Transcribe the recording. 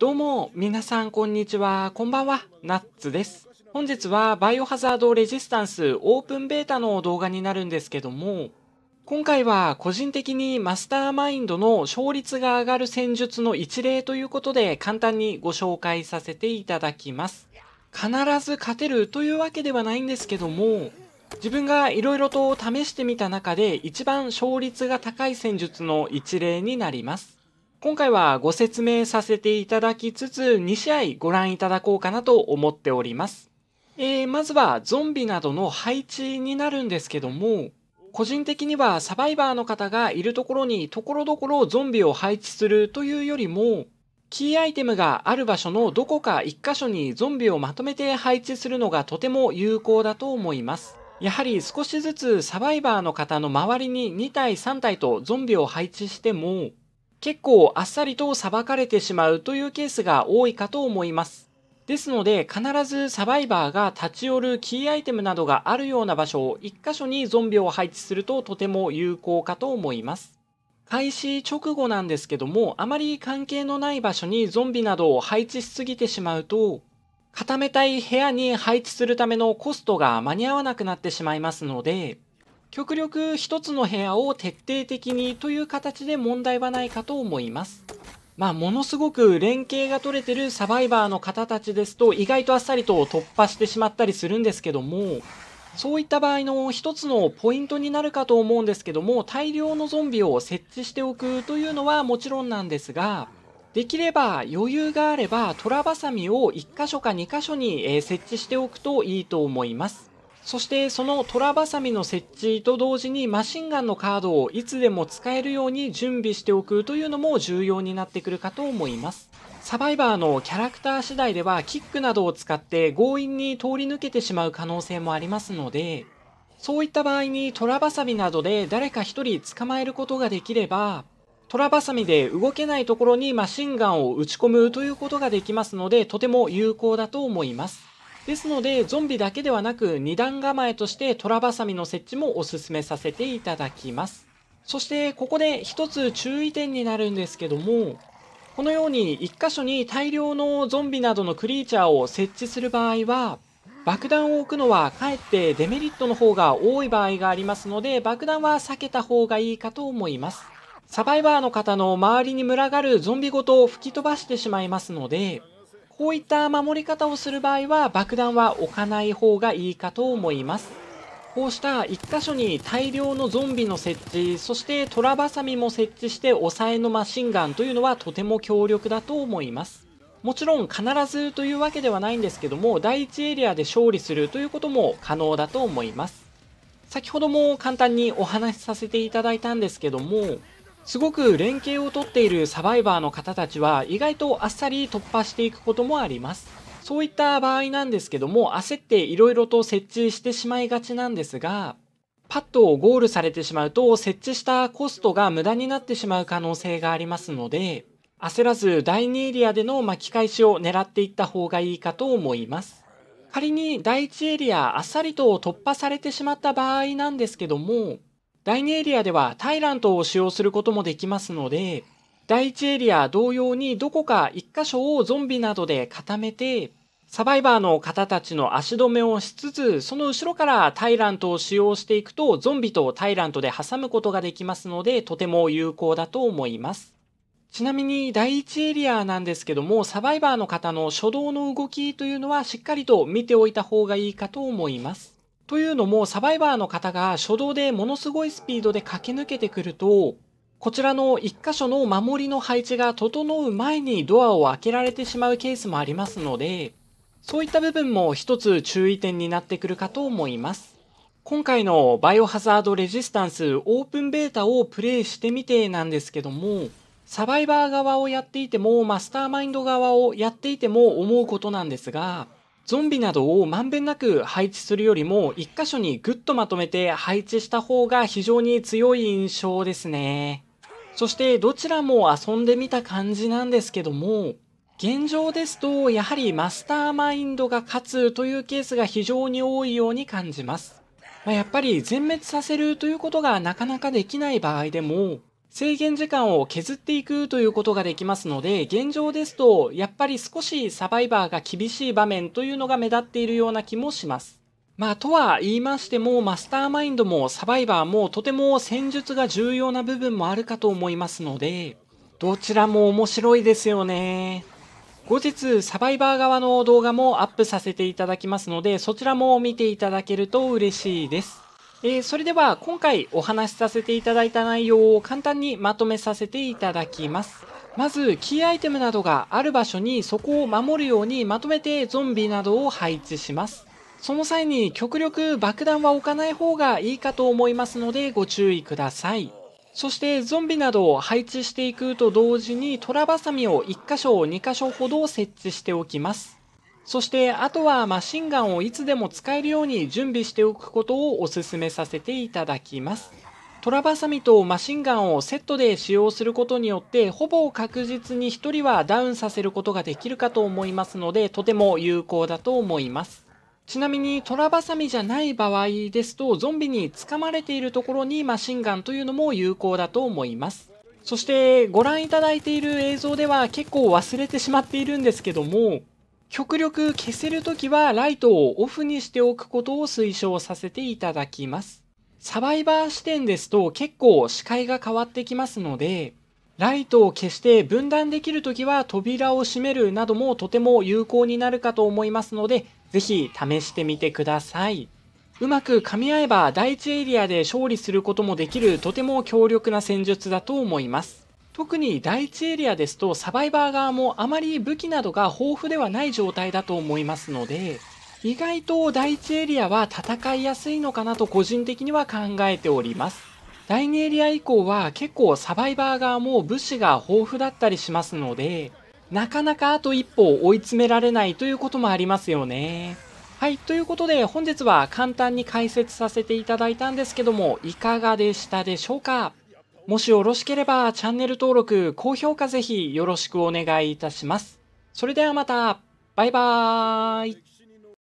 どうも、皆さん、こんにちは。こんばんは。ナッツです。本日は、バイオハザードレジスタンスオープンベータの動画になるんですけども、今回は個人的にマスターマインドの勝率が上がる戦術の一例ということで、簡単にご紹介させていただきます。必ず勝てるというわけではないんですけども、自分が色々と試してみた中で一番勝率が高い戦術の一例になります。今回はご説明させていただきつつ2試合ご覧いただこうかなと思っております。えー、まずはゾンビなどの配置になるんですけども、個人的にはサバイバーの方がいるところにところどころゾンビを配置するというよりも、キーアイテムがある場所のどこか1箇所にゾンビをまとめて配置するのがとても有効だと思います。やはり少しずつサバイバーの方の周りに2体3体とゾンビを配置しても、結構あっさりと裁かれてしまうというケースが多いかと思います。ですので必ずサバイバーが立ち寄るキーアイテムなどがあるような場所を1箇所にゾンビを配置するととても有効かと思います。開始直後なんですけどもあまり関係のない場所にゾンビなどを配置しすぎてしまうと固めたい部屋に配置するためのコストが間に合わなくなってしまいますので極力一つの部屋を徹底的にという形で問題はないかと思います。まあ、ものすごく連携が取れてるサバイバーの方たちですと、意外とあっさりと突破してしまったりするんですけども、そういった場合の一つのポイントになるかと思うんですけども、大量のゾンビを設置しておくというのはもちろんなんですが、できれば余裕があればトラバサミを1箇所か2箇所に設置しておくといいと思います。そしてそのトラバサミの設置と同時にマシンガンのカードをいつでも使えるように準備しておくというのも重要になってくるかと思います。サバイバーのキャラクター次第ではキックなどを使って強引に通り抜けてしまう可能性もありますので、そういった場合にトラバサミなどで誰か一人捕まえることができれば、トラバサミで動けないところにマシンガンを打ち込むということができますので、とても有効だと思います。ですのでゾンビだけではなく2段構えとしてトラバサミの設置もおすすめさせていただきますそしてここで一つ注意点になるんですけどもこのように1箇所に大量のゾンビなどのクリーチャーを設置する場合は爆弾を置くのはかえってデメリットの方が多い場合がありますので爆弾は避けた方がいいかと思いますサバイバーの方の周りに群がるゾンビごと吹き飛ばしてしまいますのでこういった守り方をする場合は爆弾は置かない方がいいかと思います。こうした1箇所に大量のゾンビの設置、そしてトラバサミも設置して抑えのマシンガンというのはとても強力だと思います。もちろん必ずというわけではないんですけども、第1エリアで勝利するということも可能だと思います。先ほども簡単にお話しさせていただいたんですけども、すごく連携をとっているサバイバーの方たちは意外とあっさり突破していくこともあります。そういった場合なんですけども焦って色々と設置してしまいがちなんですがパッとゴールされてしまうと設置したコストが無駄になってしまう可能性がありますので焦らず第2エリアでの巻き返しを狙っていった方がいいかと思います。仮に第1エリアあっさりと突破されてしまった場合なんですけども第2エリアではタイラントを使用することもできますので、第1エリア同様にどこか1箇所をゾンビなどで固めて、サバイバーの方たちの足止めをしつつ、その後ろからタイラントを使用していくと、ゾンビとタイラントで挟むことができますので、とても有効だと思います。ちなみに第1エリアなんですけども、サバイバーの方の初動の動きというのはしっかりと見ておいた方がいいかと思います。というのもサバイバーの方が初動でものすごいスピードで駆け抜けてくるとこちらの1箇所の守りの配置が整う前にドアを開けられてしまうケースもありますのでそういった部分も一つ注意点になってくるかと思います今回のバイオハザードレジスタンスオープンベータをプレイしてみてなんですけどもサバイバー側をやっていてもマスターマインド側をやっていても思うことなんですがゾンビなどをまんべんなく配置するよりも、一箇所にぐっとまとめて配置した方が非常に強い印象ですね。そしてどちらも遊んでみた感じなんですけども、現状ですと、やはりマスターマインドが勝つというケースが非常に多いように感じます。まあ、やっぱり全滅させるということがなかなかできない場合でも、制限時間を削っていくということができますので、現状ですと、やっぱり少しサバイバーが厳しい場面というのが目立っているような気もします。まあ、とは言いましても、マスターマインドもサバイバーもとても戦術が重要な部分もあるかと思いますので、どちらも面白いですよね。後日、サバイバー側の動画もアップさせていただきますので、そちらも見ていただけると嬉しいです。えー、それでは今回お話しさせていただいた内容を簡単にまとめさせていただきます。まず、キーアイテムなどがある場所にそこを守るようにまとめてゾンビなどを配置します。その際に極力爆弾は置かない方がいいかと思いますのでご注意ください。そしてゾンビなどを配置していくと同時にトラバサミを1箇所2箇所ほど設置しておきます。そしてあとはマシンガンをいつでも使えるように準備しておくことをお勧めさせていただきます。トラバサミとマシンガンをセットで使用することによってほぼ確実に1人はダウンさせることができるかと思いますのでとても有効だと思います。ちなみにトラバサミじゃない場合ですとゾンビに掴まれているところにマシンガンというのも有効だと思います。そしてご覧いただいている映像では結構忘れてしまっているんですけども極力消せるときはライトをオフにしておくことを推奨させていただきます。サバイバー視点ですと結構視界が変わってきますので、ライトを消して分断できるときは扉を閉めるなどもとても有効になるかと思いますので、ぜひ試してみてください。うまく噛み合えば第一エリアで勝利することもできるとても強力な戦術だと思います。特に第1エリアですとサバイバー側もあまり武器などが豊富ではない状態だと思いますので意外と第1エリアは戦いやすいのかなと個人的には考えております第2エリア以降は結構サバイバー側も武士が豊富だったりしますのでなかなかあと一歩追い詰められないということもありますよねはい。ということで、本日は簡単に解説させていただいたんですけども、いかがでしたでしょうかもしよろしければチャンネル登録、高評価ぜひよろしくお願いいたします。それではまたバイバーイ